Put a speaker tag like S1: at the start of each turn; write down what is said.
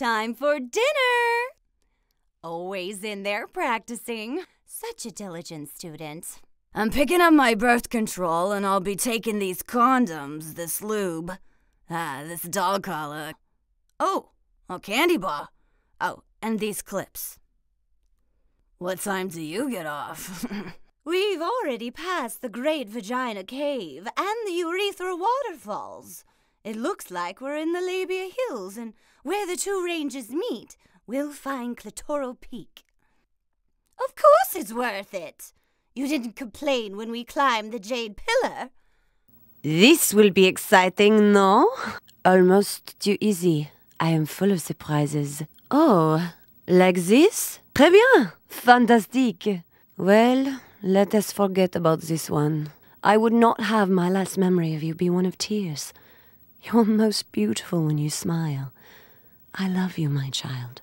S1: Time for dinner! Always in there practicing. Such a diligent student.
S2: I'm picking up my birth control and I'll be taking these condoms, this lube, ah, this dog collar. Oh, a candy bar. Oh, and these clips. What time do you get off? We've already passed the Great
S3: Vagina Cave and the Urethra Waterfalls. It looks like we're in the Labia Hills, and where the two ranges meet, we'll find Clitoral Peak. Of course it's worth it! You didn't complain when we climbed the Jade Pillar.
S4: This will be exciting, no? Almost too easy. I am full of surprises. Oh, like this? Très bien! Fantastique! Well, let us forget about this one. I would not have my last memory of you be one of tears. You're most beautiful when you smile. I love you, my child.